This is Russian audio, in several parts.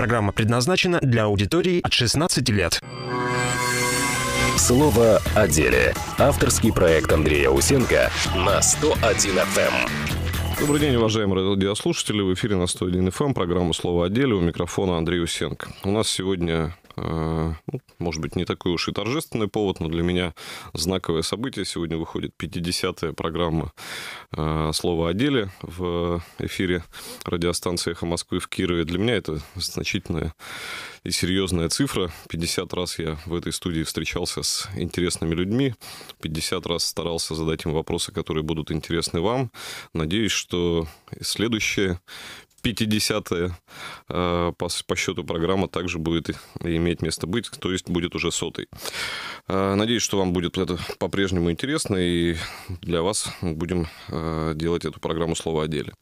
Программа предназначена для аудитории от 16 лет. Слово о деле. Авторский проект Андрея Усенко на 101 FM. Эм. Добрый день, уважаемые радиослушатели. В эфире на 101 FM эм программа «Слово о деле». У микрофона Андрей Усенко. У нас сегодня Э, ну, может быть, не такой уж и торжественный повод, но для меня знаковое событие. Сегодня выходит 50-я программа э, «Слово о деле» в эфире радиостанции «Эхо Москвы» в Кирове. Для меня это значительная и серьезная цифра. 50 раз я в этой студии встречался с интересными людьми, 50 раз старался задать им вопросы, которые будут интересны вам. Надеюсь, что следующие 50-я э, по, по счету программа также будет иметь место быть, то есть будет уже сотый. Э, надеюсь, что вам будет это по-прежнему интересно, и для вас будем э, делать эту программу «Слово о деле».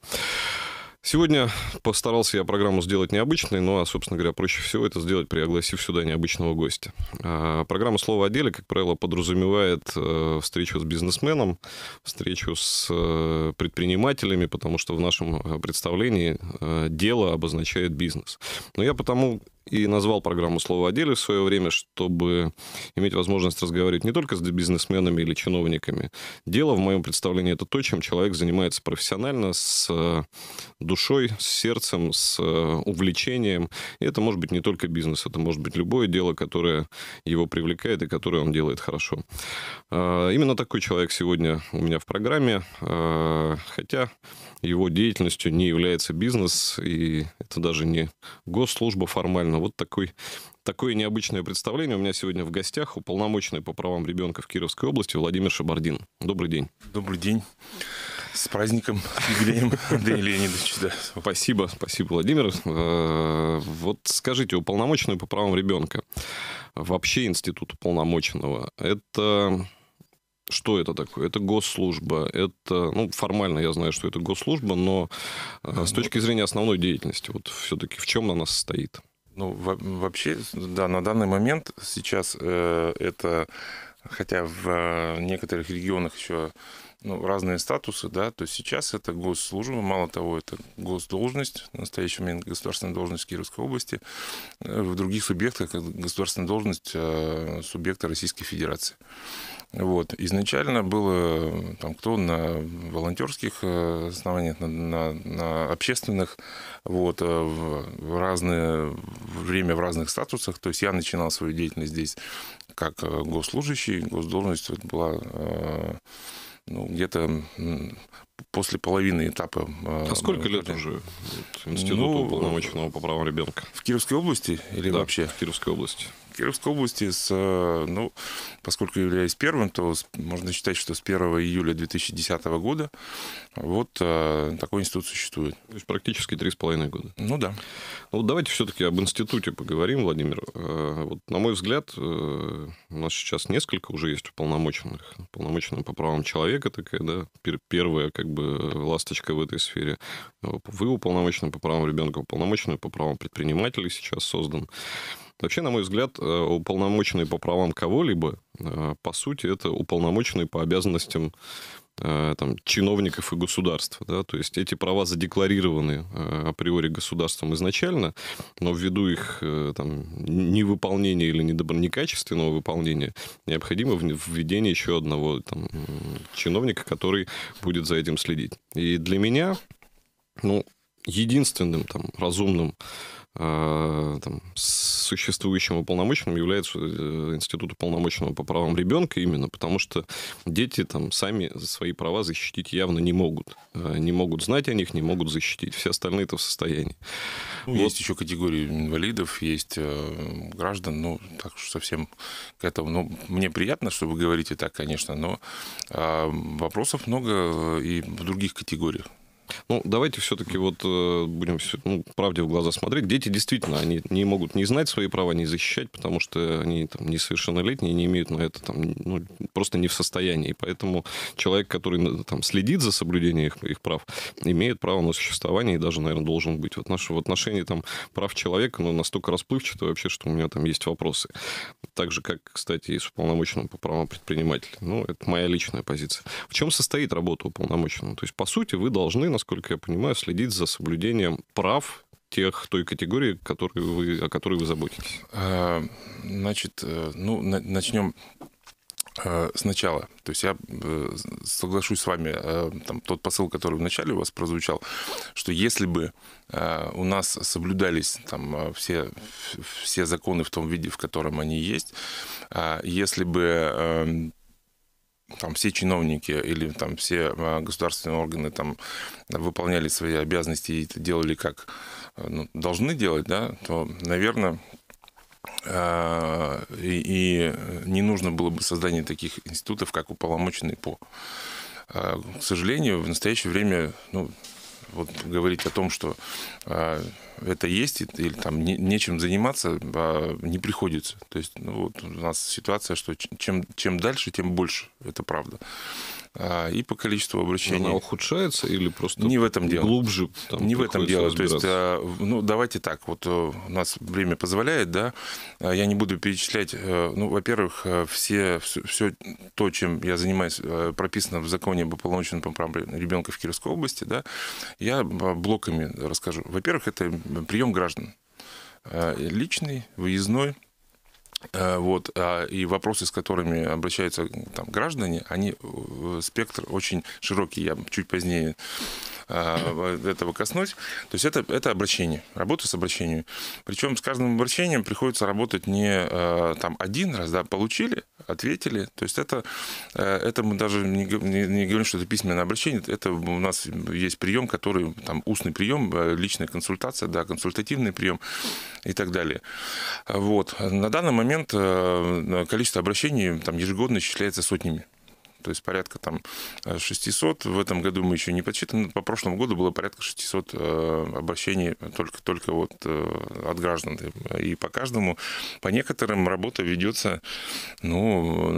Сегодня постарался я программу сделать необычной, но, ну, а, собственно говоря, проще всего это сделать, пригласив сюда необычного гостя. А, программа «Слово о деле», как правило, подразумевает э, встречу с бизнесменом, встречу с э, предпринимателями, потому что в нашем э, представлении дело обозначает бизнес. Но я потому и назвал программу «Слово о деле» в свое время, чтобы иметь возможность разговаривать не только с бизнесменами или чиновниками. Дело, в моем представлении, это то, чем человек занимается профессионально, с э, душой, с сердцем, с э, увлечением. И это может быть не только бизнес, это может быть любое дело, которое его привлекает и которое он делает хорошо. А, именно такой человек сегодня у меня в программе, а, хотя его деятельностью не является бизнес, и это даже не госслужба формально, Ладно, вот такой, такое необычное представление. У меня сегодня в гостях уполномоченный по правам ребенка в Кировской области Владимир Шабардин. Добрый день. Добрый день. С праздником, с юбилеем, Андрей Леонидович. Да. Спасибо, спасибо, Владимир. Э, вот скажите, уполномоченный по правам ребенка, вообще институт уполномоченного, это что это такое? Это госслужба, это, ну, формально я знаю, что это госслужба, но э, с ну, точки зрения основной деятельности, вот все-таки в чем она состоит? Ну, вообще, да, на данный момент сейчас э, это, хотя в э, некоторых регионах еще ну, разные статусы, да, то есть сейчас это госслужба, мало того, это госдолжность, в настоящий момент государственная должность Кировской области, э, в других субъектах государственная должность э, субъекта Российской Федерации. Вот. Изначально было там, кто на волонтерских э, основаниях, на, на, на общественных, вот, в, разное время в разных статусах. То есть я начинал свою деятельность здесь как госслужащий, госдолжность вот, была ну, где-то после половины этапа. Э, а сколько лет уже институту ну, уполномоченного по правам ребенка? В Кировской области или да, вообще? в Кировской области. Кировской области, с, э, ну, поскольку являюсь первым, то можно считать, что с 1 июля 2010 года вот э, такой институт существует. То есть практически три с половиной года. Ну да. Ну, вот давайте все-таки об институте поговорим, Владимир. Э, вот, на мой взгляд, у нас сейчас несколько уже есть уполномоченных. Уполномоченным по правам человека такая, да, первая как бы ласточка в этой сфере. Вы уполномочены по правам ребенка, уполномоченный по правам предпринимателей сейчас создан. Вообще, на мой взгляд, э, уполномоченный по правам кого-либо, э, по сути, это уполномоченный по обязанностям э, там, чиновников и государства. Да? То есть эти права задекларированы априори государством изначально, но ввиду их там, невыполнения или некачественного выполнения необходимо введение еще одного там, чиновника, который будет за этим следить. И для меня ну, единственным там, разумным а, там, существующим уполномоченным является э, Институт уполномоченного по правам ребенка именно потому, что дети там сами свои права защитить явно не могут. Э, не могут знать о них, не могут защитить. Все остальные это в состоянии. Ну, вот. Есть еще категории инвалидов, есть э, граждан, ну, так что совсем к этому. Ну, мне приятно, что вы говорите так, конечно, но а, вопросов много и в других категориях. Ну, давайте все-таки вот э, будем ну, правде в глаза смотреть. Дети действительно, они не могут не знать свои права, не защищать, потому что они там несовершеннолетние, не имеют на это там, ну, просто не в состоянии. Поэтому человек, который э, там следит за соблюдением их, их прав, имеет право на существование и даже, наверное, должен быть. Вот наш, в отношении там прав человека, ну, настолько расплывчато вообще, что у меня там есть вопросы. Так же, как, кстати, и с уполномоченным по правам предпринимателя. Ну, это моя личная позиция. В чем состоит работа уполномоченного? То есть, по сути, вы должны насколько я понимаю, следить за соблюдением прав тех той категории, которые вы, о которой вы заботитесь? Э, значит, э, ну, начнем э, сначала. То есть я соглашусь с вами, там, тот посыл, который вначале у вас прозвучал, что если бы у нас соблюдались там, все, все законы в том виде, в котором они есть, если бы эм, там все чиновники или там все а, государственные органы там выполняли свои обязанности и делали как э, ну, должны делать, да, то, наверное, э, и, и не нужно было бы создание таких институтов, как уполномоченный по. Э, к сожалению, в настоящее время ну, вот говорить о том, что а, это есть или там не, нечем заниматься, а, не приходится. То есть ну, вот у нас ситуация, что чем, чем дальше, тем больше, это правда. А, и по количеству обращений. Она ухудшается или просто не в этом дело. глубже? Там, не в этом дело. То есть, а, ну, давайте так, вот э, у нас время позволяет, да, а, я не буду перечислять, э, ну, во-первых, э, все, все, все то, чем я занимаюсь, прописано в законе об уполномоченном по правам ребенка в Кировской области, да, я блоками расскажу. Во-первых, это прием граждан. Личный, выездной, Э, вот, а, и вопросы, с которыми обращаются там, граждане, они, э, спектр очень широкий, я чуть позднее э, этого коснусь. То есть это, это обращение, работа с обращением. Причем с каждым обращением приходится работать не там один раз, да, получили, ответили. То есть это, это мы даже не, не, не говорим, что это письменное обращение, это у нас есть прием, который там устный прием, личная консультация, да, консультативный прием и так далее. Вот. На данный момент момент э, количество обращений там, ежегодно исчисляется сотнями то есть порядка там 600. Э, в этом году мы еще не подсчитаны. По прошлому году было порядка 600 э, обращений только, только вот э, от граждан. И по каждому, по некоторым работа ведется, ну,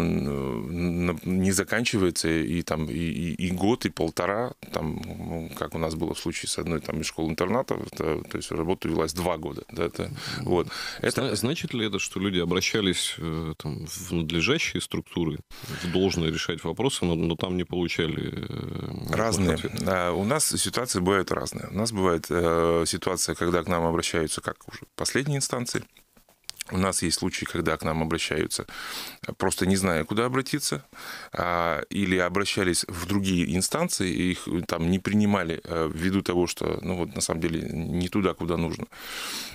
не заканчивается и там и, и год, и полтора, там, ну, как у нас было в случае с одной там из школ-интерната, то, то есть работа велась два года. Да, это, вот. это... Значит ли это, что люди обращались там, в надлежащие структуры, в должное решать вопрос? вопросы, но, но там не получали... Э, разные. Ответа. У нас ситуации бывают разные. У нас бывает э, ситуация, когда к нам обращаются как уже последние инстанции, у нас есть случаи, когда к нам обращаются, просто не зная, куда обратиться, а, или обращались в другие инстанции, и их там не принимали э, ввиду того, что, ну вот, на самом деле, не туда, куда нужно.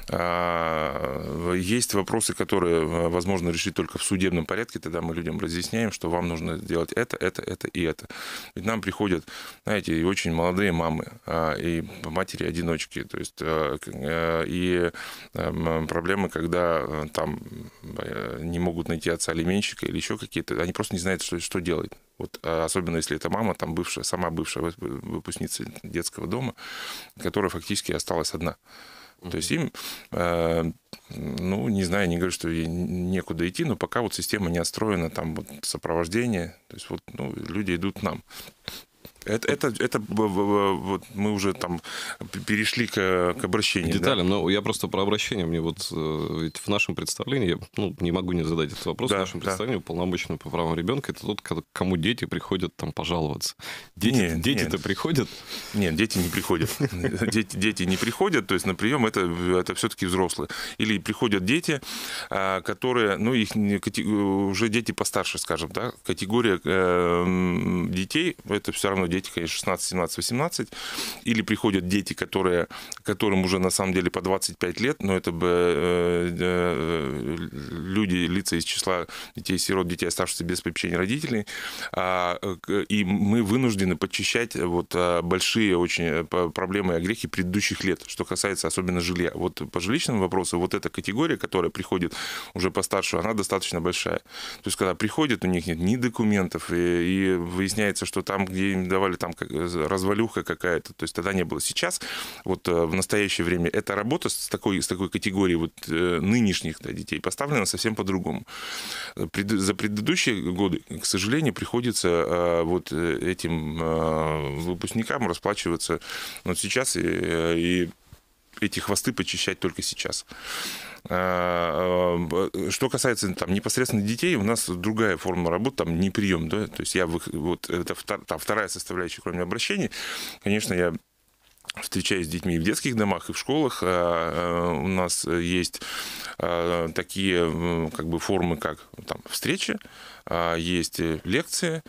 А, есть вопросы, которые э, возможно решить только в судебном порядке, тогда мы людям разъясняем, что вам нужно делать это, это, это и это. Ведь нам приходят, знаете, и очень молодые мамы, а, и матери-одиночки, то есть э, и эм, проблемы, когда там э, не могут найти отца алименщика или еще какие-то, они просто не знают, что, что делать. Вот, э, особенно если это мама, там бывшая, сама бывшая выпускница детского дома, которая фактически осталась одна. Mm-hmm. То есть им, э, ну, не знаю, не говорю, что некуда идти, но пока вот система не отстроена, там вот сопровождение, то есть вот ну, люди идут к нам. Это, это, это вот мы уже там перешли к, к обращению. Детали, да? но я просто про обращение. Мне вот э, ведь в нашем представлении, я ну, не могу не задать этот вопрос, да, в нашем да. представлении уполномоченный по правам ребенка это тот, кому дети приходят там пожаловаться. Дети, нет, дети-то нет. приходят? Нет, дети не приходят. Дети, дети не приходят, то есть на прием это, это все-таки взрослые. Или приходят дети, а, которые, ну, их уже дети постарше, скажем, да, категория э, детей, это все равно дети, конечно, 16, 17, 18, или приходят дети, которые, которым уже на самом деле по 25 лет, но это бы э, э люди, лица из числа детей-сирот, детей, оставшихся без попечения родителей, а, и мы вынуждены подчищать вот а, большие очень э, проблемы и грехи предыдущих лет, что касается особенно жилья. Вот по жилищным вопросам вот эта категория, которая приходит уже постарше, она достаточно большая. То есть когда приходят, у них нет ни документов, и, и выясняется, что там, где им давали давали там как, э, развалюха какая-то, то есть тогда не было. Сейчас, вот э, в настоящее время, эта работа с такой, с такой категорией вот э, нынешних да, детей поставлена совсем по-другому. Пред, за предыдущие годы, к сожалению, приходится вот этим выпускникам расплачиваться вот сейчас и, и эти хвосты почищать только сейчас. А, а, э, что касается там, непосредственно детей, у нас другая форма работы, там не прием, да, то есть я вот это вторая составляющая, кроме обращений, конечно, я встречаюсь с детьми и в детских домах, и в школах. А, э, у нас есть а, такие как бы формы, как там, встречи, а, есть э, лекции,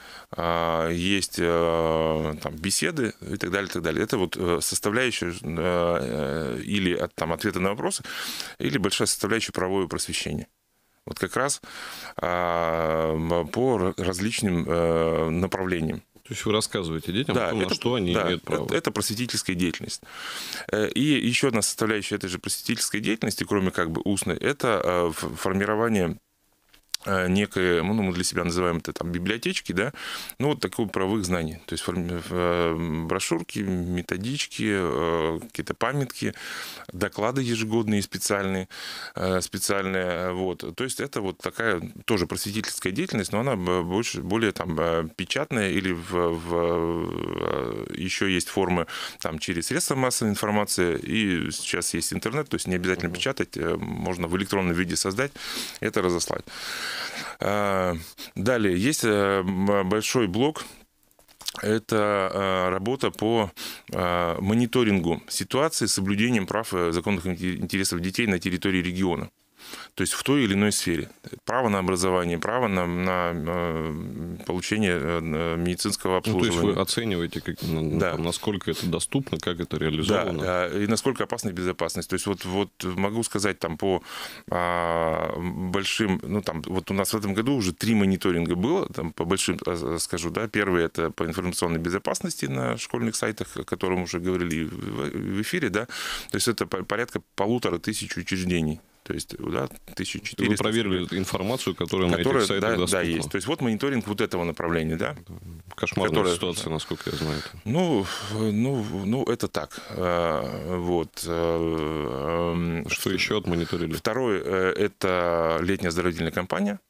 есть э, там, беседы и так далее, и так далее. Это вот составляющая или там, ответы на вопросы, или большая составляющая правовое просвещение. Вот как раз по различным направлениям. То есть вы рассказываете детям, да, том, это, на что они да, имеют право. Это, это просветительская деятельность. Э, и еще одна составляющая этой же просветительской деятельности, кроме как бы устной, это э, формирование Э, некое, ну, мы для себя называем это там библиотечки, да, ну, вот такого правовых знаний, то есть э, брошюрки, методички, э, какие-то памятки, доклады ежегодные специальные, специальные, вот, то есть это вот такая тоже просветительская деятельность, но она больше, более там печатная или в, в еще есть формы там через средства массовой информации, и сейчас есть интернет, то есть не обязательно печатать, можно в электронном виде создать, это разослать. А, далее, есть э, большой блок это а, работа по а, мониторингу ситуации с соблюдением прав и э, законных интересов детей на территории региона то есть в той или иной сфере. Право на образование, право на, на э, получение э, э, медицинского обслуживания. Ну, то есть вы оцениваете, как, ну, ну, да. там, насколько это доступно, как это реализовано. Да, и насколько опасна безопасность. То есть вот, вот могу сказать там по а, большим, ну там, вот у нас в этом году уже три мониторинга было, там по большим скажу, да, первый это по информационной безопасности на школьных сайтах, о котором уже говорили в эфире, да, то есть это порядка полутора тысяч учреждений то есть, да, 1400... Вы проверили информацию, которая, которая на этих сайтах да, доступна. Да, есть. То есть, вот мониторинг вот этого направления, да? Кошмарная которая... ситуация, насколько я знаю. Ну, ну, ну, это так. Э, вот. Э, эм, Что еще отмониторили? Второе, э, это летняя оздоровительная кампания.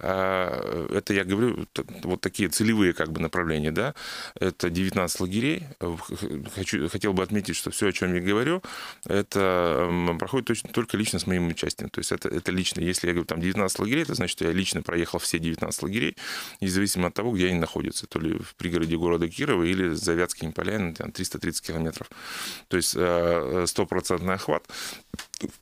А, э, это, я говорю, вот такие целевые как бы направления, да. Это 19 лагерей. Хочу, хотел бы отметить, что все, о чем я говорю, это проходит точно, только лично с моим участием. То есть это, это лично. Если я говорю там 19 лагерей, это значит, что я лично проехал все 19 лагерей, независимо от того, где они находятся. То ли в пригороде города Кирова или за Завятскими полями, там 330 километров. То есть э, э, стопроцентный охват.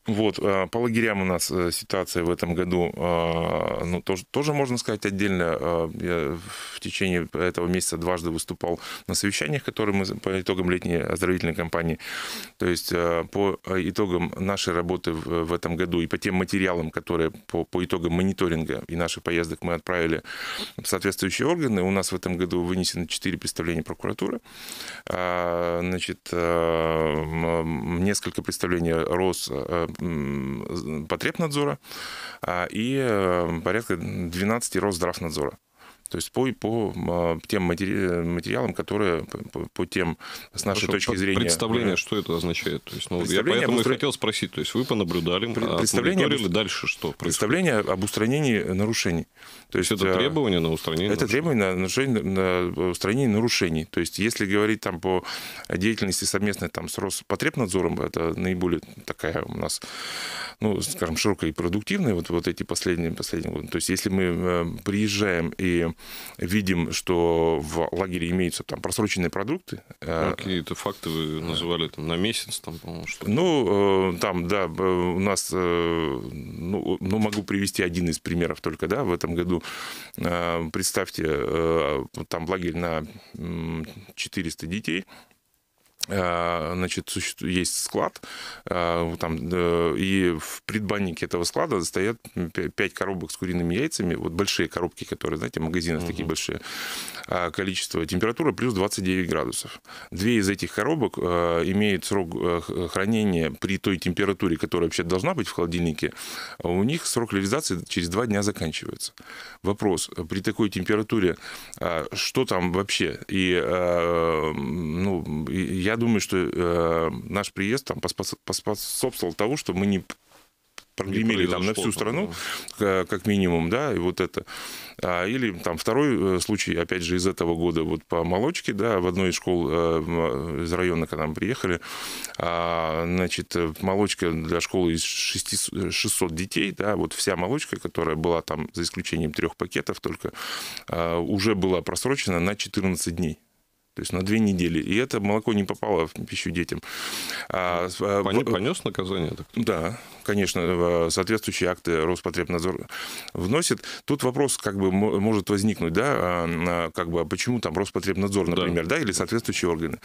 Вот, по лагерям у нас ситуация в этом году ну, тоже, тоже, можно сказать, отдельно. А, я в течение этого месяца дважды выступал на совещаниях, которые мы по итогам летней оздоровительной кампании. То есть а, по итогам нашей работы в этом году и по тем материалам, которые по, по итогам мониторинга и наших поездок мы отправили в соответствующие органы, у нас в этом году вынесено 4 представления прокуратуры, а, значит, несколько представлений Роспотребнадзора и порядка 12 Росздравнадзора. То есть по, по а, тем матери... Э, материалам, которые по, по тем, с нашей Хорошо, точки зрения... Представление, что это означает? То есть, ну, я поэтому обустро... и хотел спросить. То есть вы понаблюдали, а представление обу... дальше что происходит? Представление об устранении нарушений. То есть, это а, требование на устранение Это требование на, нарушение, на э, устранение нарушений. То есть если говорить там по деятельности совместной там, с Роспотребнадзором, это наиболее такая у нас, ну, скажем, широкая и продуктивная, вот, вот эти последние, последние годы. То есть если мы э, приезжаем и видим, что в лагере имеются там просроченные продукты. Э, ну, какие-то факты вы называли там на месяц, там, по-моему, что Ну, э, там, да, у нас, э, ну, ну, могу привести один из примеров только, да, в этом году. Представьте, там лагерь на 400 детей, Э, значит, есть склад, э, там, э, и в предбаннике этого склада стоят 5 коробок с куриными яйцами, вот большие коробки, которые, знаете, магазины угу. такие большие, а, количество, температура плюс 29 градусов. Две из этих коробок имеют срок хранения при той температуре, которая вообще должна быть в холодильнике, а у них срок реализации через 2 дня заканчивается. Вопрос, при такой температуре, а, что там вообще? И, ну, я думаю, что э, наш приезд там поспособствовал тому, что мы не прогремели там на всю страну, как минимум, да, и вот это. А, или там второй э, случай, опять же, из этого года, вот по молочке, да, в одной из школ э, из района, когда мы приехали, а, значит, э, молочка для школы из 600, детей, да, вот вся молочка, которая была там, за исключением трех пакетов только, а, уже была просрочена на 14 дней то есть на две недели. И это молоко не попало в пищу детям. А, а Понес наказание? Так? Да, конечно, а, соответствующие акты Роспотребнадзор вносит. Тут вопрос как бы может возникнуть, да, а, как бы почему там Роспотребнадзор, например, да, да или соответствующие органы.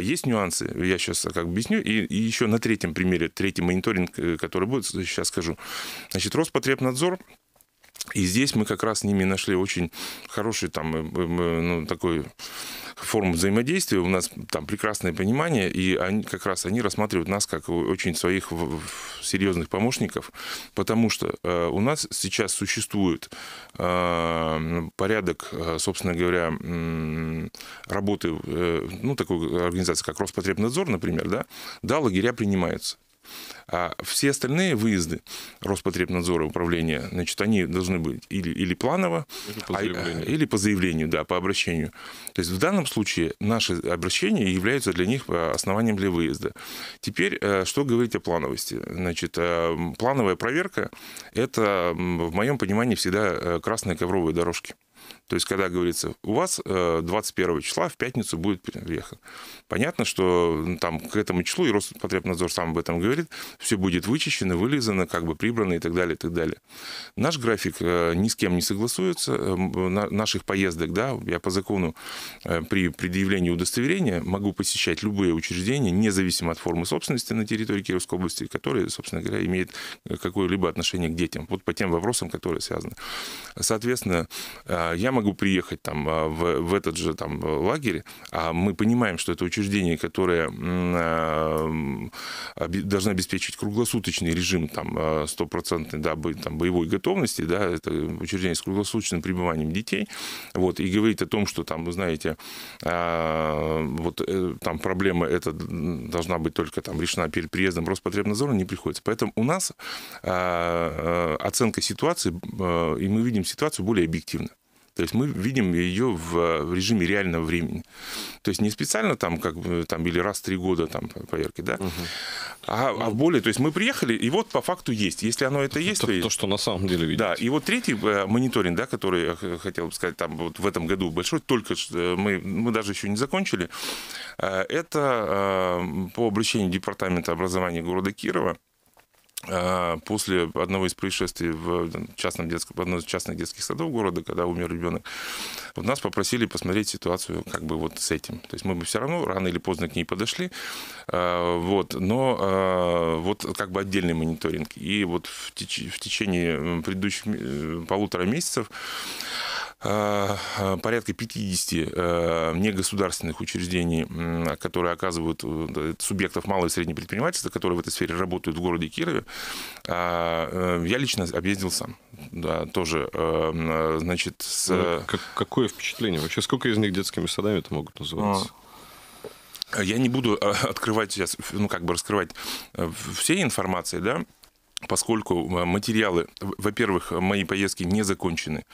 есть нюансы, я сейчас как бы объясню. И, и еще на третьем примере, третий мониторинг, э, который будет, сейчас скажу. Значит, Роспотребнадзор и здесь мы как раз с ними нашли очень хороший там э, э, э, ну, такой форму взаимодействия, у нас там прекрасное понимание, и они как раз они рассматривают нас как очень своих серьезных помощников, потому что э, у нас сейчас существует э, порядок, собственно говоря, э, работы, ну, такой организации, как Роспотребнадзор, например, да, да, лагеря принимаются. А все остальные выезды Роспотребнадзора управления, значит, они должны быть или, или планово, по, а, а, или по заявлению, да, по обращению. То есть в данном случае наши обращения являются для них а, основанием для выезда. Теперь, э, что говорить о плановости? Значит, э, плановая проверка – это, в моем понимании, всегда э, красные ковровые дорожки. То есть, когда говорится, у вас 21 э, числа в пятницу будет приехано. Понятно, что там к этому числу, и Роспотребнадзор сам об этом говорит, все будет вычищено, вылизано, как бы прибрано и так далее, и так далее. Наш график э, ни с кем не согласуется, э, наших поездок, да, я по закону при предъявлении удостоверения могу посещать любые учреждения, независимо от формы собственности на территории Кировской области, которые, собственно говоря, имеют какое-либо отношение к детям, вот по тем вопросам, которые связаны. Соответственно, я могу приехать там а, в, в этот же там э, лагерь, а мы понимаем, что это учреждение, которое а, должно обеспечить круглосуточный режим там а, стопроцентной да, бо, там, боевой готовности, да, это учреждение с круглосуточным пребыванием детей, вот, и говорит о том, что там, вы знаете, вот э, там проблема эта должна быть только там решена перед приездом Роспотребнадзора, не приходится. Поэтому у нас оценка ситуации, и мы видим ситуацию более объективно. То есть мы видим ее в режиме реального времени. То есть не специально там, как бы, там или раз в три года там проверки, да, угу. а, а более, то есть мы приехали, и вот по факту есть. Если оно это есть... То, то, то что на самом деле видите. Да, и вот третий э, мониторинг, да, который я хотел бы сказать, там вот в этом году большой, только э, мы, мы даже еще не закончили, э, это по обращению Департамента образования города Кирова, а, после одного из происшествий в частном детском, в одном из частных детских садов города, когда умер ребенок, вот нас попросили посмотреть ситуацию как бы вот с этим. То есть мы бы все равно рано или поздно к ней подошли, а, вот, но а, вот как бы отдельный мониторинг. И вот в, теч в течение предыдущих э, полутора месяцев Э, э, порядка 50 э, негосударственных учреждений, которые оказывают субъектов малого и среднего предпринимательства, которые в этой сфере работают в городе Кирове, а, я лично объездил сам. Да, тоже, значит, с... Ну, как, какое впечатление? Вообще, сколько из них детскими садами это могут называться? А, я не буду а, открывать сейчас, ну, как бы раскрывать всей информации, да, поскольку э, материалы, во-первых, мои поездки не закончены,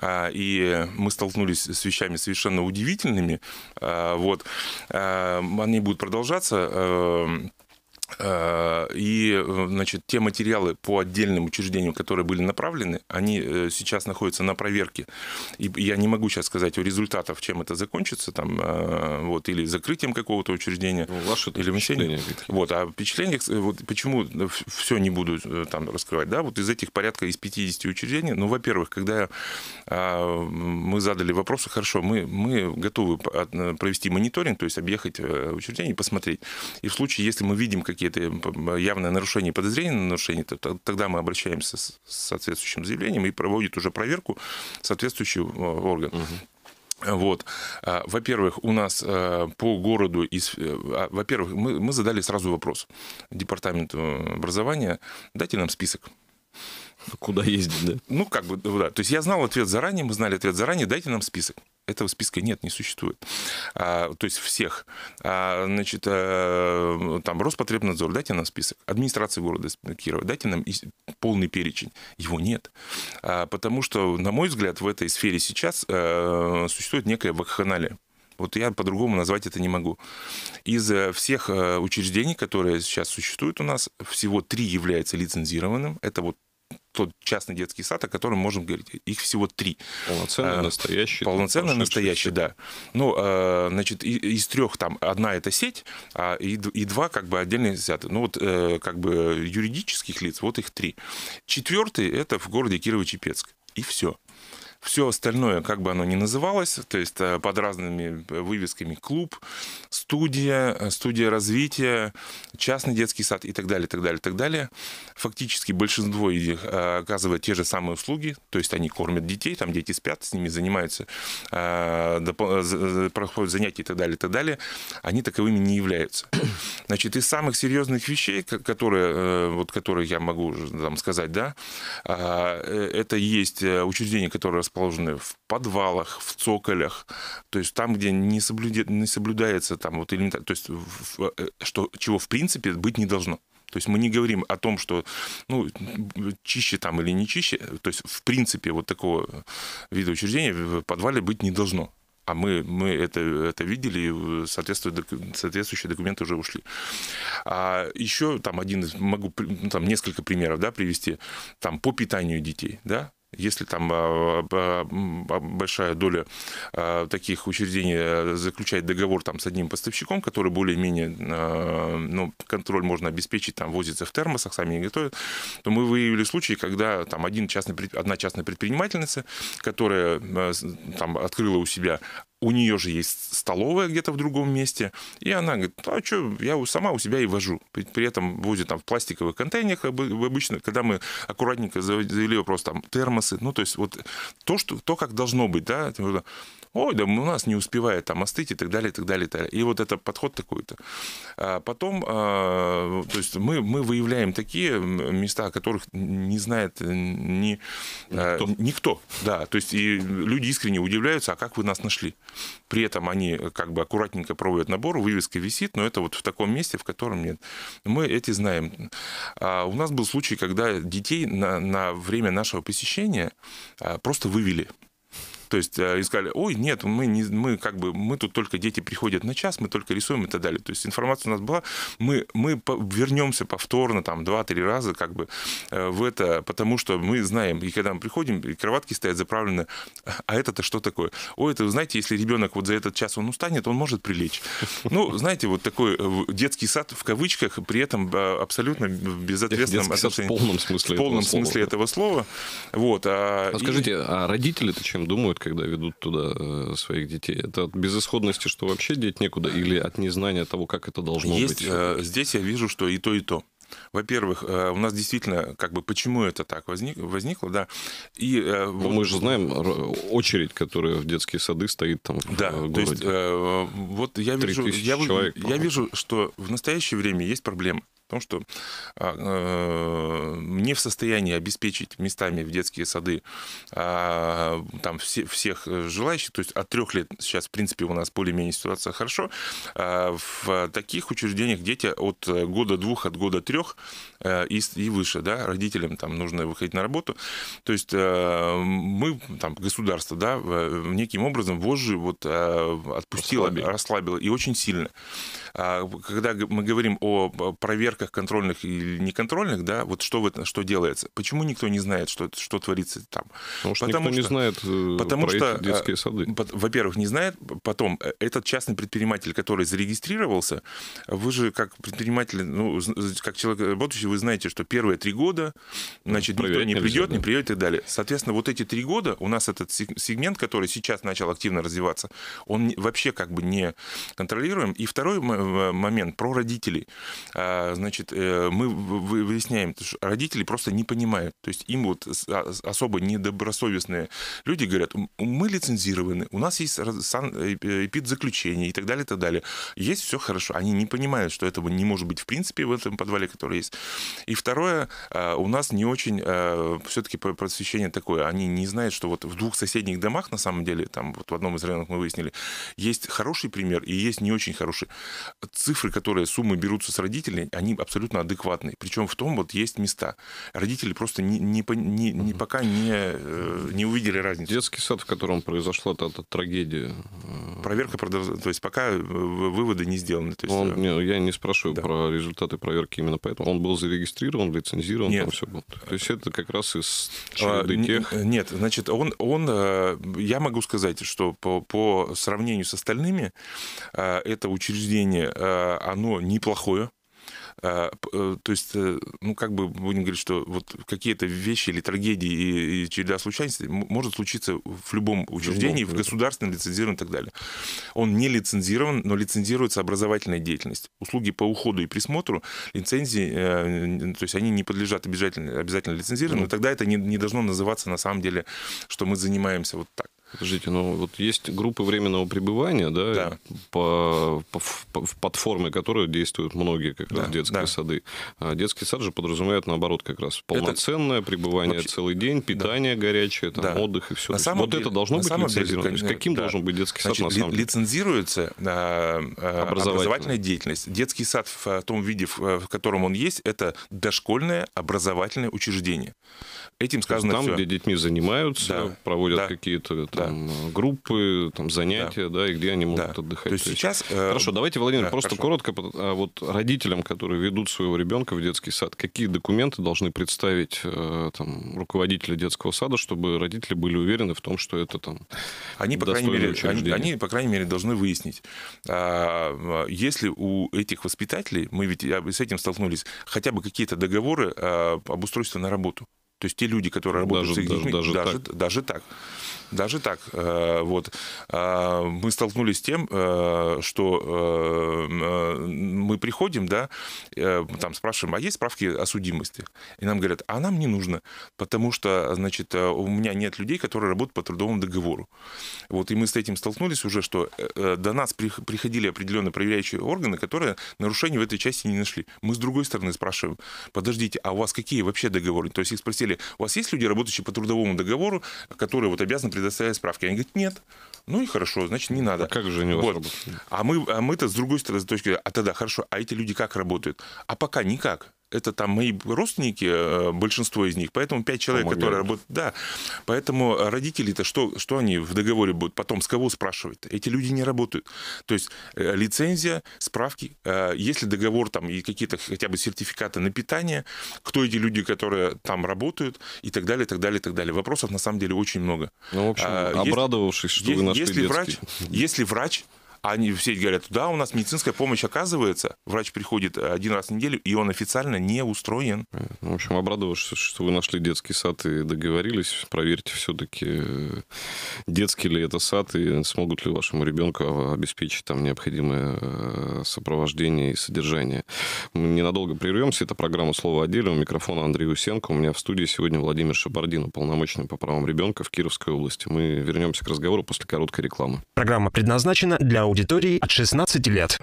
а, и мы столкнулись с вещами совершенно удивительными, а, вот, а, они будут продолжаться, э, Э, и, э, значит, те материалы по отдельным учреждениям, которые были направлены, они э, сейчас находятся на проверке. И я не могу сейчас сказать о результатах, чем это закончится, там, вот, или закрытием какого-то учреждения, ну, ваше или вмещением. Вот, а впечатление, вот почему все не буду там раскрывать, да, вот из этих порядка из 50 учреждений, ну, во-первых, когда мы задали вопросы, хорошо, мы, мы готовы провести мониторинг, то есть объехать учреждение и посмотреть. И в случае, если мы видим какие какие-то явные нарушения, подозрения на нарушение, то тогда мы обращаемся с соответствующим заявлением и проводит уже проверку соответствующий э, орган. Угу. Вот. А, во-первых, у нас э, по городу, из... Э, а, во-первых, мы, мы задали сразу вопрос департаменту образования, дайте нам список куда ездить, да? Ну, как бы, да. То есть я знал ответ заранее, мы знали ответ заранее, дайте нам список этого списка нет, не существует. А, то есть всех. А, значит, а, там Роспотребнадзор, дайте нам список. Администрация города Кирова, дайте нам полный перечень. Его нет. А, потому что, на мой взгляд, в этой сфере сейчас а, существует некая вакханалия. Вот я по-другому назвать это не могу. Из э, всех учреждений, которые сейчас существуют у нас, всего три являются лицензированным. Это вот тот частный детский сад, о котором можем говорить. Их всего три. Полноценный, а, настоящий. Ну, полноценный, настоящий, да. Ну, э, значит, из трех там одна это сеть, а, и, и два как бы отдельные взяты. Ну, вот э, как бы юридических лиц, вот их три. Четвертый это в городе Кирово-Чепецк. И все. Все остальное, как бы оно ни называлось, то есть э, под разными э, вывесками клуб, студия, э, студия развития, частный детский сад и так далее, так далее, так далее. Фактически большинство из них оказывает те же самые услуги, то есть они кормят детей, там дети спят, с ними занимаются, проходят занятия и так далее, так далее. Они таковыми не являются. Значит, из самых серьезных вещей, которые, вот, которые я могу там, сказать, да, а, это есть учреждение, которое расположены в подвалах, в цоколях, то есть там, где не, соблюде, не соблюдается там вот элементарно, то есть в, э, что, чего в принципе быть не должно. То есть мы не говорим о том, что ну, чище там или не чище. То есть, в принципе, вот такого вида учреждения в подвале быть не должно. А мы, мы это, это видели, и э, соответствующие документы уже ушли. А еще там один, могу ну, там несколько примеров да, привести, там по питанию детей, да, если там а, большая доля а, таких учреждений э, заключает договор там, с одним поставщиком, который более-менее, а, ну, контроль можно обеспечить, там, возится в термосах, сами не готовят, то мы выявили случаи, когда там один частный, одна частная предпринимательница, которая э, там открыла у себя у нее же есть столовая где-то в другом месте, и она говорит, а что, я сама у себя и вожу. При этом будет там в пластиковых контейнерах обычно, когда мы аккуратненько завели вопрос, там, термосы, ну, то есть вот то, что, то как должно быть, да, Ой, да у нас не успевает там остыть и так далее, и так далее, и так далее. И вот это подход такой-то. А потом, а, то есть мы, мы выявляем такие места, о которых не знает ни, а, никто. А, никто. Да, то есть и люди искренне удивляются, а как вы нас нашли? При этом они э, как бы аккуратненько проводят набор, вывеска висит, но это вот в таком месте, в котором нет. Мы эти знаем. А у нас был случай, когда детей на, на время нашего посещения а, просто вывели. То есть э, и сказали, ой, нет, мы, не, мы как бы, мы тут только дети приходят на час, мы только рисуем и так далее. То есть информация у нас была, мы, мы вернемся повторно там 2-3 раза как бы э, в это, потому что мы знаем, и когда мы приходим, и кроватки стоят заправлены, а это-то что такое? Ой, это, знаете, если ребенок вот за этот час он устанет, он может прилечь. Ну, знаете, вот такой э, детский сад в кавычках, при этом абсолютно безответственном отношении. в полном смысле, в полном этого смысле слова, этого слова. Вот, а, а скажите, и... а родители-то чем думают? происходит, когда ведут туда э, своих детей? Это от безысходности, что вообще деть некуда, или от незнания того, как это должно Есть, быть? Э, здесь я вижу, что и то, и то. Во-первых, э, у нас действительно, как бы, почему это так возник, возникло, да. И, вот... мы же знаем очередь, которая в детские сады стоит там да, в городе. То есть, вот я вижу, человек, я, по я вижу, что в настоящее время есть проблема том, что а, э, не в состоянии обеспечить местами в детские сады а, там все, всех э, желающих, то есть от трех лет сейчас, в принципе, у нас более-менее ситуация хорошо, а, в таких учреждениях дети от э, года двух, от года трех и, и выше, да, родителям там нужно выходить на работу, то есть мы, там, государство, да, неким образом вожжи вот отпустило, расслабило, расслабило и очень сильно. Когда мы говорим о проверке проверках контрольных или неконтрольных, да, вот что, в что делается. Почему никто не знает, что, что творится там? Потому что потому никто что, не знает э, потому про что, эти детские э, сады. Во-первых, не знает. Потом, э, этот частный предприниматель, который зарегистрировался, вы же как предприниматель, ну, как человек работающий, вы знаете, что первые три года, ну, значит, Проверять никто не придет, да. не придет и так далее. Соответственно, вот эти три года у нас этот сегмент, который сейчас начал активно развиваться, он вообще как бы не контролируем. И второй момент про родителей. Значит, значит, э, мы выясняем, что родители просто не понимают. То есть им вот а, особо недобросовестные люди говорят, мы лицензированы, у нас есть э, эпид и так далее, и так далее. Есть все хорошо. Они не понимают, что этого не может быть в принципе в этом подвале, который есть. И второе, а, у нас не очень а, все-таки просвещение такое. Они не знают, что вот в двух соседних домах, на самом деле, там вот в одном из районов мы выяснили, есть хороший пример и есть не очень хороший. Цифры, которые суммы берутся с родителей, они абсолютно адекватный. Причем в том вот есть места. Родители просто не, не, не, не пока не, э, не увидели разницу. Детский сад, в котором произошла эта, эта трагедия. Э, Проверка продолжается. То есть пока э, выводы не сделаны. То есть... Ну, он, не, я не спрашиваю да. про результаты проверки именно поэтому. Он был зарегистрирован, лицензирован, нет. там все было. То есть это как раз из а, череды а, тех... Нет, значит, он, он... Я могу сказать, что по, по сравнению с остальными, это учреждение, оно неплохое а, э, то есть, э, ну, как бы будем говорить, что вот какие-то вещи или трагедии и, и череда случайностей может случиться в любом учреждении, в, в государственном, лицензированном и так далее. Он не лицензирован, но лицензируется образовательная деятельность. Услуги по уходу и присмотру, лицензии, э, то есть они не подлежат обязательно, обязательно лицензированию, но тогда это не, не должно называться на самом деле, что мы занимаемся вот так. Подождите, ну вот есть группы временного пребывания, да, да. По, по, по, под которой действуют многие как раз да, детские да. сады. А детский сад же подразумевает наоборот как раз полноценное это... пребывание Вообще... целый день, питание да. горячее, там, да. отдых и все. На самом вот деле, это должно на быть лицензировано. Деле, каким да. должен быть детский Значит, сад на самом деле? Лицензируется э, э, образовательная деятельность. Детский сад в том виде, в котором он есть, это дошкольное образовательное учреждение. Этим сказано там, все. где детьми занимаются, да. проводят да. какие-то там, э, группы, там, занятия, да. да, и где они могут да. отдыхать. То есть, то есть сейчас... Э, хорошо, давайте, Владимир, да, просто хорошо. коротко, а вот родителям, которые ведут своего ребенка в детский сад, какие документы должны представить э, там, руководители детского сада, чтобы родители были уверены в том, что это там... Они, по крайней мере, они, они, по крайней мере, должны выяснить, а, а, если у этих воспитателей, мы ведь с этим столкнулись, хотя бы какие-то договоры об устройстве на работу. То есть те люди, которые ну, работают даже, с их детьми, даже, даже, так. Даже так. Даже так. Э, вот. Э, мы столкнулись с тем, э, что мы приходим, да, там спрашиваем, а есть справки о судимости? И нам говорят, а нам не нужно, потому что, значит, у меня нет людей, которые работают по трудовому договору. Вот, и мы с этим столкнулись уже, что до нас приходили определенные проверяющие органы, которые нарушений в этой части не нашли. Мы с другой стороны спрашиваем, подождите, а у вас какие вообще договоры? То есть их спросили, спросили, у вас есть люди, работающие по трудовому договору, которые вот обязаны предоставлять справки? Они говорят, нет. Ну и хорошо, значит, не надо. А как же они вот. Работают? А, мы, а мы-то с другой стороны, с точки зрения, а тогда хорошо, а эти люди как работают? А пока никак это там мои родственники, э, большинство из них, поэтому пять человек, Помогли. которые работают, да, поэтому родители-то что, что они в договоре будут потом с кого спрашивать? Эти люди не работают. То есть э, лицензия, справки, э, если договор там и какие-то хотя бы сертификаты на питание, кто эти люди, которые там работают и так далее, и так далее, и так далее. Вопросов на самом деле очень много. Ну, в общем, а, обрадовавшись, если, что вы нашли если детский. врач, если врач они все говорят, да, у нас медицинская помощь оказывается. Врач приходит э, один раз в неделю, и он официально не устроен. Э, ну, в общем, обрадовался, что вы нашли детский сад и договорились, проверьте все-таки, э, детский ли это сад, и смогут ли вашему ребенку обеспечить там необходимое сопровождение и содержание. Мы ненадолго прервемся. Это программа «Слово о деле». У микрофона Андрей Усенко. У меня в студии сегодня Владимир Шабардин, уполномоченный по правам ребенка в Кировской области. Мы вернемся к разговору после короткой рекламы. Программа предназначена для аудитории от 16 лет.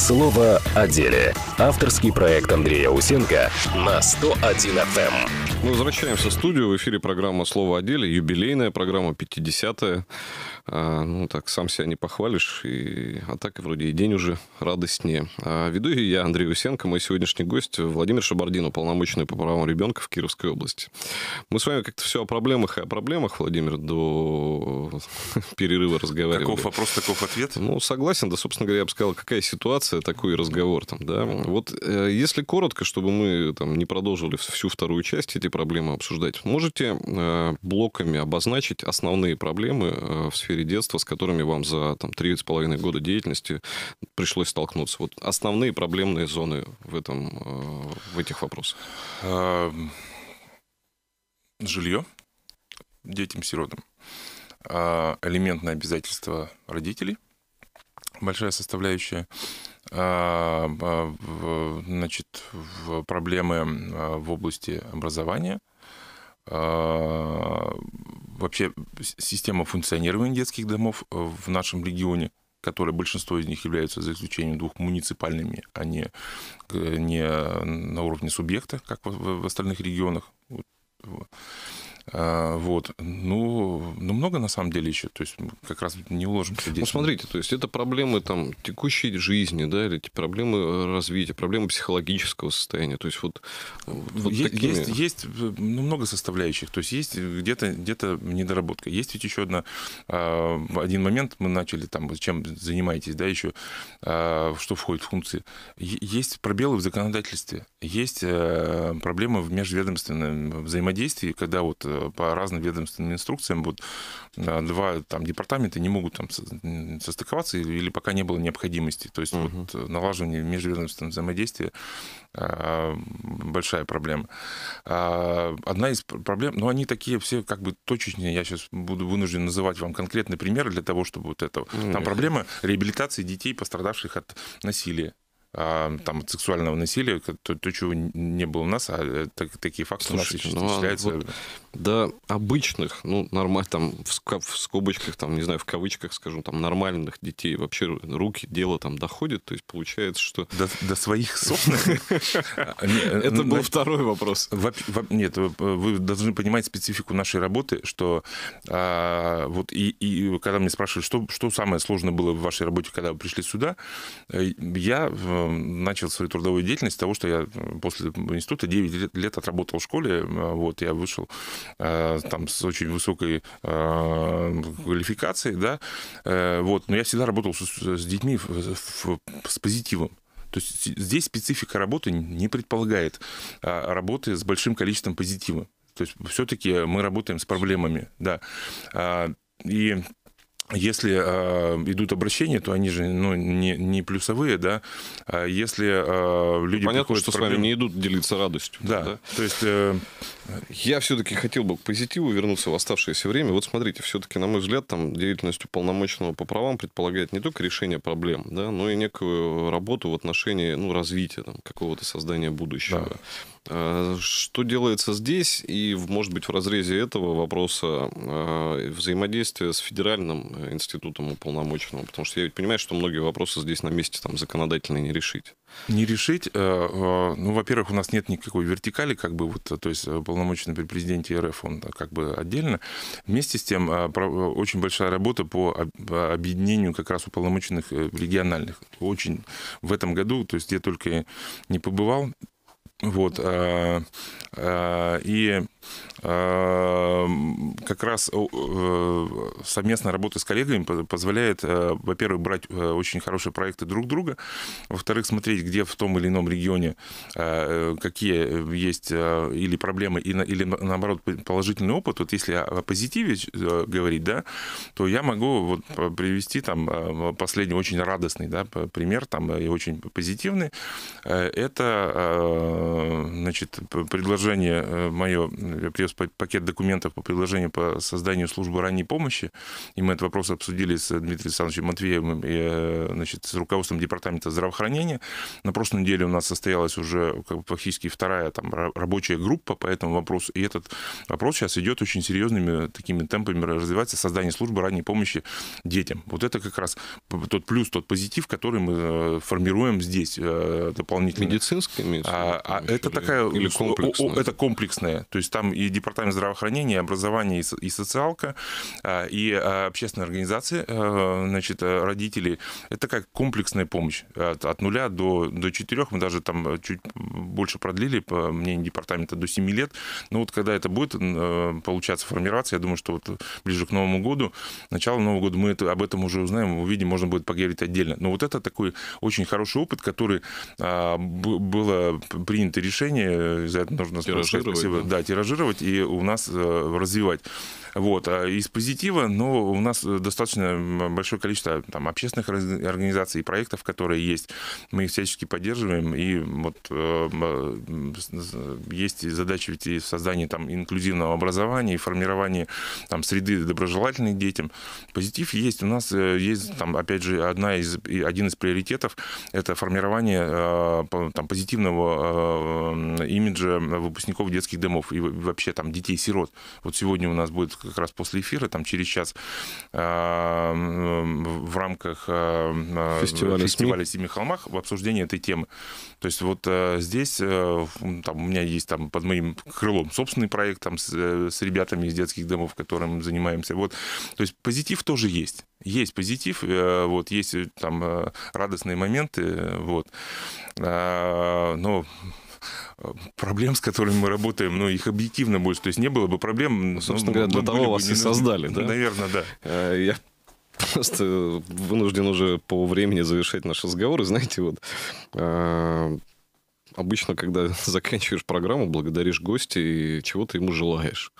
Слово о деле. Авторский проект Андрея Усенко на 101 FM. Мы возвращаемся в студию. В эфире программа «Слово о деле». Юбилейная программа, 50-я. А, ну, так, сам себя не похвалишь. И, а так, вроде, и день уже радостнее. А веду я, Андрей Усенко. Мой сегодняшний гость Владимир Шабардин, уполномоченный по правам ребенка в Кировской области. Мы с вами как-то все о проблемах и о проблемах, Владимир, до перерыва разговаривали. Каков вопрос, таков ответ? Ну, согласен. Да, собственно говоря, я бы сказал, какая ситуация начался такой разговор там, да. Вот э, если коротко, чтобы мы там не продолжили всю вторую часть эти проблемы обсуждать, можете э, блоками обозначить основные проблемы э, в сфере детства, с которыми вам за там три с половиной года деятельности пришлось столкнуться? Вот основные проблемные зоны в этом, в этих вопросах. Эм, жилье детям-сиротам. А, элементное обязательство родителей. Большая составляющая а, а, значит, проблемы а, в области образования, вообще система функционирования детских домов в нашем регионе, которые большинство из них являются за исключением двух муниципальными, а не, не на уровне субъекта, как в, в остальных регионах. А, вот. Ну, ну, много на самом деле еще. То есть как раз не уложимся ну, здесь. Ну, смотрите, то есть это проблемы там, текущей жизни, да, или проблемы э, развития, проблемы психологического состояния. То есть вот, э, вот есть, такими... есть, есть э, ну, много составляющих. То есть есть где-то где недоработка. Есть ведь еще одна, а, один момент, мы начали там, чем занимаетесь, да, еще, а, что входит в функции. Есть пробелы в законодательстве, есть проблемы в межведомственном взаимодействии, когда вот по разным ведомственным инструкциям вот, э, два там, департамента не могут там, состыковаться или, пока не было необходимости. То есть угу. вот, э, налаживание межведомственного взаимодействия э, большая проблема. А, одна из проблем, но ну, они такие все как бы точечные, я сейчас буду вынужден называть вам конкретный пример для того, чтобы вот этого. Там проблема реабилитации детей, пострадавших от насилия. А, там, от сексуального насилия, то, то, чего не было у нас, а э, так, такие факты Слушайте, у нас ну, исчисляются. Вот до обычных, ну, нормально, там, в, в скобочках, там, не знаю, в кавычках, скажем там, нормальных детей вообще руки, дело там доходит, то есть получается, что... До, до своих собственных? Это был второй вопрос. Нет, вы должны понимать специфику нашей работы, что а, вот и когда мне спрашивают, что самое сложное было в вашей работе, когда вы пришли сюда, э, я э, начал свою трудовую деятельность с того, что я после института 9 лет отработал в школе. Э, вот, я вышел э, там с очень высокой э, квалификацией, да. Вот, но я всегда работал с, с детьми в, в, с позитивом. То есть здесь специфика работы не предполагает а работы с большим количеством позитива. То есть все-таки мы работаем с проблемами, да. А, и если э, идут обращения, то они же ну, не, не плюсовые, да. А если э, люди Понятно, что проблемы... с вами не идут делиться радостью. Да. да? То есть э, я все-таки хотел бы к позитиву вернуться в оставшееся время. Вот смотрите, все-таки, на мой взгляд, там деятельность уполномоченного по правам предполагает не только решение проблем, да, но и некую работу в отношении ну, развития, там, какого-то создания будущего. Да. А, что делается здесь? И, может быть, в разрезе этого вопроса а, взаимодействия с Федеральным э, институтом уполномоченного? Потому что я ведь понимаю, что многие вопросы здесь на месте там, законодательно не решить. Не решить. Э, э, ну, во-первых, у нас нет никакой вертикали, как бы вот, то есть э, полномоченный при президенте РФ, он как бы отдельно. Вместе с тем, очень большая работа по объединению как раз уполномоченных региональных. Очень в этом году, то есть я только не побывал, вот, и Эм, как раз э, совместная работа с коллегами позволяет, э, во-первых, брать э, очень хорошие проекты друг друга, во-вторых, смотреть, где в том или ином регионе какие есть или проблемы, или наоборот положительный опыт. Вот если о позитиве говорить, да, то я могу вот привести там последний очень радостный да, пример там и очень позитивный. Это значит, предложение мое я э, привез пакет документов по предложению по созданию службы ранней помощи, и мы этот вопрос обсудили с Дмитрием Александровичем Матвеевым и э, значит, с руководством Департамента здравоохранения. На прошлой неделе у нас состоялась уже как бы, фактически вторая там, рабочая группа по этому вопросу, и этот вопрос сейчас идет очень серьезными такими темпами развивается, создание службы ранней помощи детям. Вот это как раз тот плюс, тот позитив, который мы э, формируем здесь дополнительно. Медицинская имеется? А, а это такая... Или комплексная? О, о, это комплексная. То есть там там и департамент здравоохранения, и образования, и, и социалка, а, и а, общественные организации, э, значит, э, родители, Это как комплексная помощь от, нуля до, до четырех. Мы даже там чуть больше продлили, по мнению департамента, до семи лет. Но вот когда это будет э, получаться формироваться, я думаю, что вот ближе к Новому году, начало Нового года мы это, об этом уже узнаем, увидим, можно будет поговорить отдельно. Но вот это такой очень хороший опыт, который а, было принято решение, за это нужно сказать спасибо. Да, да тираж тиражировать и у нас э, развивать. Вот. А из позитива, но ну, у нас э, достаточно большое количество там, общественных организаций и проектов, которые есть. Мы их всячески поддерживаем. И вот э, э, есть задача ведь и в создании там, инклюзивного образования, и формировании там, среды доброжелательной детям. Позитив есть. У нас есть, там, опять же, одна из, один из приоритетов – это формирование там, позитивного имиджа выпускников детских домов и вообще там детей-сирот. Вот сегодня у нас будет как раз после эфира, там через час эм, в рамках эм, э, фестиваля, фестиваля «Семи холмах» в обсуждении этой темы. То есть вот э, здесь э, там, у меня есть там под моим крылом собственный проект там, с, с ребятами из детских домов, которым занимаемся. Вот. То есть позитив тоже есть. Есть позитив, вот, есть там радостные моменты, вот. Но Э, проблем, с которыми мы работаем, ну, их объективно больше. То есть не было бы проблем... Ну, ну собственно ну, говоря, для того вас и создали, да? Наверное, да. Э, я просто вынужден уже по времени завершать наш разговор. И знаете, вот э, обычно, когда заканчиваешь программу, благодаришь гостя и чего-то ему желаешь.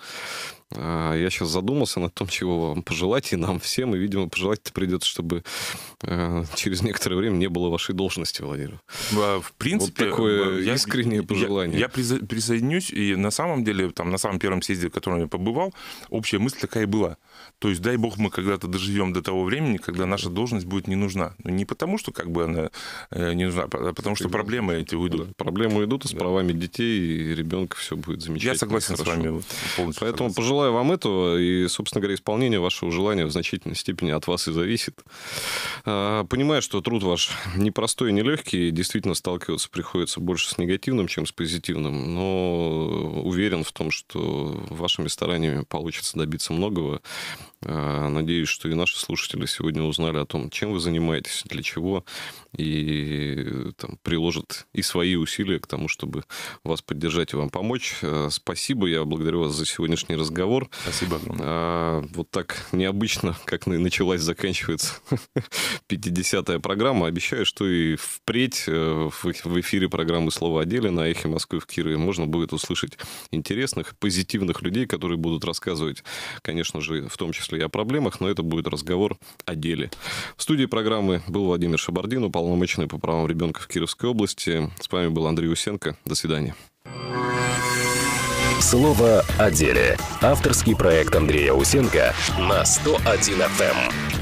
А, я сейчас задумался над том, чего вам пожелать, и нам всем, и, видимо, пожелать-то придется, чтобы э, через некоторое время не было вашей должности, Владимир. В принципе... Вот такое я, искреннее пожелание. Я, я присоединюсь, и на самом деле, там, на самом первом съезде, в котором я побывал, общая мысль такая была – то есть, дай бог, мы когда-то доживем до того времени, когда наша должность будет не нужна. Но ну, не потому, что как бы она э, не нужна, а, а потому что проблемы эти уйдут. Да, проблемы уйдут, и с да. правами детей и ребенка все будет замечательно. Я согласен хорошо. с вами полностью. Поэтому согласен. пожелаю вам этого, и, собственно говоря, исполнение вашего желания в значительной степени от вас и зависит. А, понимаю, что труд ваш непростой и нелегкий, действительно сталкиваться приходится больше с негативным, чем с позитивным, но уверен в том, что вашими стараниями получится добиться многого. А, надеюсь, что и наши слушатели сегодня узнали о том, чем вы занимаетесь, для чего, и там, приложат и свои усилия к тому, чтобы вас поддержать и вам помочь. А, спасибо, я благодарю вас за сегодняшний разговор. Спасибо огромное. А, вот так необычно, как началась, заканчивается 50-я программа. Обещаю, что и впредь э, в эфире программы «Слово о деле» на «Эхе Москвы» в Кирове можно будет услышать интересных, позитивных людей, которые будут рассказывать, конечно же, в том числе если и о проблемах, но это будет разговор о деле. В студии программы был Владимир Шабардин, уполномоченный по правам ребенка в Кировской области. С вами был Андрей Усенко. До свидания. Слово о деле. Авторский проект Андрея Усенко на 101 FM.